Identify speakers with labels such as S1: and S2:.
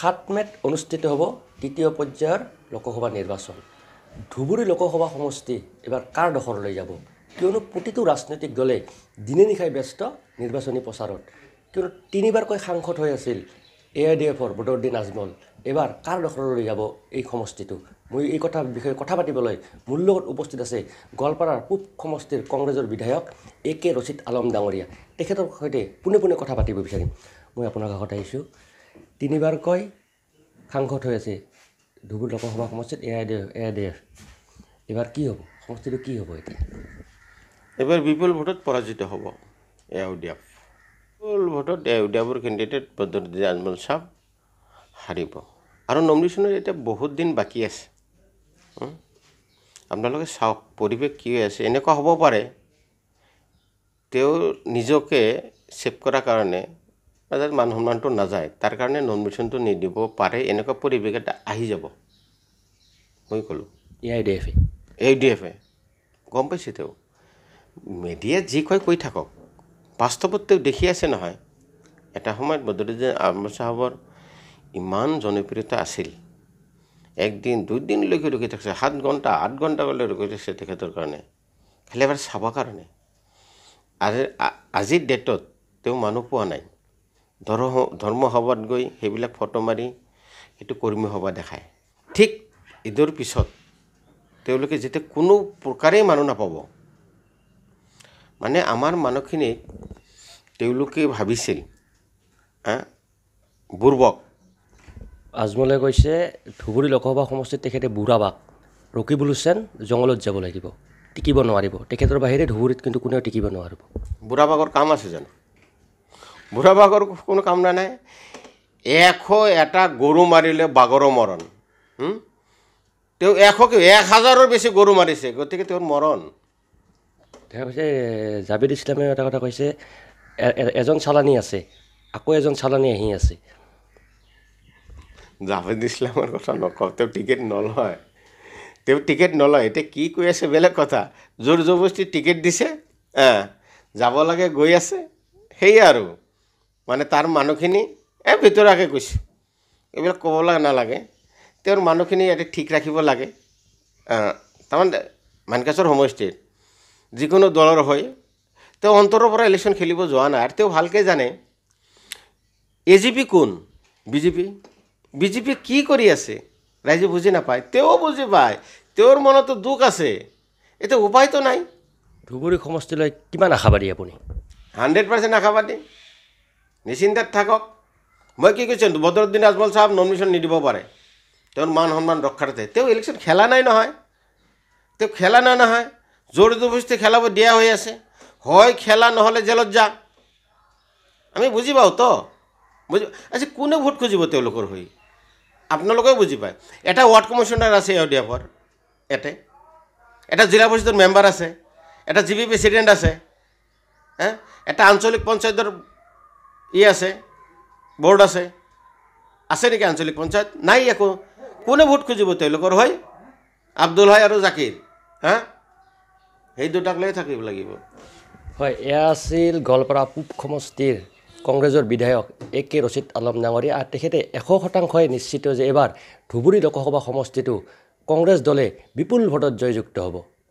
S1: সাত মে'ত অনুষ্ঠিত হ'ব তৃতীয় পৰ্যায়ৰ লোকসভা নিৰ্বাচন ধুবুৰী লোকসভা সমষ্টি এইবাৰ কাৰ দখললৈ যাব কিয়নো প্ৰতিটো ৰাজনৈতিক দলে দিনে নিশাই ব্যস্ত নিৰ্বাচনী প্ৰচাৰত কিয়নো তিনিবাৰকৈ সাংসদ হৈ আছিল এ আই ডি এফৰ বদৰুদ্দিন আজমল এবাৰ কাৰ দখললৈ যাব এই সমষ্টিটো মই এই কথা বিষয়ে কথা পাতিবলৈ মোৰ লগত উপস্থিত আছে গোৱালপাৰাৰ পূব সমষ্টিৰ কংগ্ৰেছৰ বিধায়ক এ কে ৰচিদ আলম ডাঙৰীয়া তেখেতৰ সৈতে পোনে পোনে কথা পাতিব বিচাৰিম মই আপোনাৰ কাষত আহিছোঁ তিনিবাৰকৈ সাংসদ হৈ আছে ধুবুৰী লোকসভা সমষ্টিত A I D A I D F এইবাৰ কি হ'ব সমষ্টিটো কি হ'ব এতিয়া
S2: এইবাৰ বিপুল ভোটত পৰাজিত হ'ব এ আই ডি এফ বিপুল ভোটত এ আই ডি এফৰ কেণ্ডিডেট বদৰুদ্দিন আজমল চাহ হাৰিব আৰু নমিনেশ্যনৰ এতিয়া বহুত দিন বাকী আছে আপোনালোকে চাওক পৰিৱেশ কি হৈ আছে এনেকুৱা হ'ব পাৰে তেওঁ নিজকে ছেভ কৰাৰ কাৰণে অৰ্থাৎ মান সন্মানটো নাযায় তাৰ কাৰণে নমিনেশ্যনটো নিদিব পাৰে এনেকুৱা পৰিৱেশ এটা আহি যাব মই ক'লোঁ A I D F A A I D F এ গম পাইছে তেওঁ মেডিয়াই যি কয় কৈ থাকক বাস্তৱত তেওঁ দেখি আছে নহয় এটা সময়ত বদ্ৰুদ্দিন আহমেদ চাহাবৰ ইমান জনপ্ৰিয়তা আছিল একদিন দুদিনলৈকে ৰখি থাকিছে সাত ঘণ্টা আঠ ঘণ্টালৈ ৰখি থাকিছে তেখেতৰ কাৰণে খালি এবাৰ চাবৰ কাৰণে আজি আজিৰ ডেটত তেওঁ মানুহ পোৱা নাই ধৰ্ম সভাত গৈ সেইবিলাক ফটো মাৰি সেইটো কৰ্মী সভা দেখায় ঠিক ঈদৰ পিছত তেওঁলোকে যেতিয়া কোনো প্ৰকাৰেই মানুহ নাপাব মানে আমাৰ মানুহখিনিক তেওঁলোকে ভাবিছিল বুৰ্বক
S1: আজমলে কৈছে ধুবুৰী লোকসভা সমষ্টিত তেখেতে বুঢ়াবাক ৰকি বুলুচেন জংঘলত যাব লাগিব টিকিব নোৱাৰিব তেখেতৰ বাহিৰে ধুবুৰীত কিন্তু কোনেও টিকিব নোৱাৰিব
S2: বুঢ়াবাকৰ কাম আছে জানো বুঢ়া বাঘৰ কোনো কামনা নাই এশ এটা গৰু মাৰিলে বাঘৰ মৰণ তেওঁ এশ কি এক হাজাৰৰ বেছি গৰু মাৰিছে গতিকে তেওঁৰ মৰণ
S1: তেওঁ কৈছে জাবেদ ইছলামে এটা কথা কৈছে এজন চালানী আছে আকৌ এজন চালানী আহি আছে
S2: জাভেদ ইছলামৰ কথা নকওঁ তেওঁ টিকেট নলয় তেওঁ টিকেট নলয় এতিয়া কি কৈ আছে বেলেগ কথা জোৰ জবস্তি টিকেট দিছে যাব লাগে গৈ আছে সেয়ে আৰু মানে তাৰ মানুহখিনি এই ভিতৰাকে কৈছোঁ এইবিলাক ক'ব লাগে নালাগে তেওঁৰ মানুহখিনি ইয়াতে ঠিক ৰাখিব লাগে তাৰমানে মানকাছৰ সমষ্টিত যিকোনো দলৰ হৈ তেওঁ অন্তৰৰ পৰা ইলেকশ্যন খেলিব যোৱা নাই আৰু তেওঁ ভালকৈ জানে এ জি পি কোন B J P B J P কি কৰি আছে ৰাইজে বুজি নাপায় তেওঁ বুজি পায় তেওঁৰ মনতো দুখ আছে এতিয়া উপায়তো নাই ধুবুৰী সমষ্টিলৈ কিমান আশাবাদী আপুনি হাণ্ড্ৰেড পাৰ্চেণ্ট আশাবাদী নিচিন্তাত থাকক মই কি কৈছোঁ বদৰুদ্দিন আজমল চাহাব নমিনেশ্যন নিদিব পাৰে তেওঁৰ মান সন্মান ৰক্ষাৰ্থে তেওঁ ইলেকশ্যন খেলা নাই নহয় তেওঁ খেলা নাই নহয় জোৰ জবৰদস্তি খেলাব দিয়া হৈ আছে হয় খেলা নহ'লে জেলত যা আমি বুজি পাওঁ তো বুজি আচ্ছা কোনে ভোট খুজিব তেওঁলোকৰ হৈ আপোনালোকেও বুজি পায় এটা ৱাৰ্ড কমিশ্যনাৰ আছে এ ডি এফৰ ইয়াতে এটা জিলা পৰিষদৰ মেম্বাৰ আছে এটা জি বি প্ৰেচিডেণ্ট আছে হে এটা আঞ্চলিক পঞ্চায়তৰ ই আছে বৰ্ড আছে আছে নেকি আঞ্চলিক পঞ্চায়ত নাই একো কোনে ভোট খুজিব তেওঁলোকৰ হয় আব্দুল হয় আৰু জাকিৰ হা সেই দুটাক লৈ থাকিব লাগিব হয় এয়া আছিল
S1: গোৱালপাৰা পূব সমষ্টিৰ কংগ্ৰেছৰ বিধায়ক এ কে ৰচিদ আলম ডাঙৰীয়া আৰু তেখেতে এশ শতাংশই নিশ্চিত যে এইবাৰ ধুবুৰী লোকসভা সমষ্টিটো কংগ্ৰেছ দলে বিপুল ভোটত জয়যুক্ত হ'ব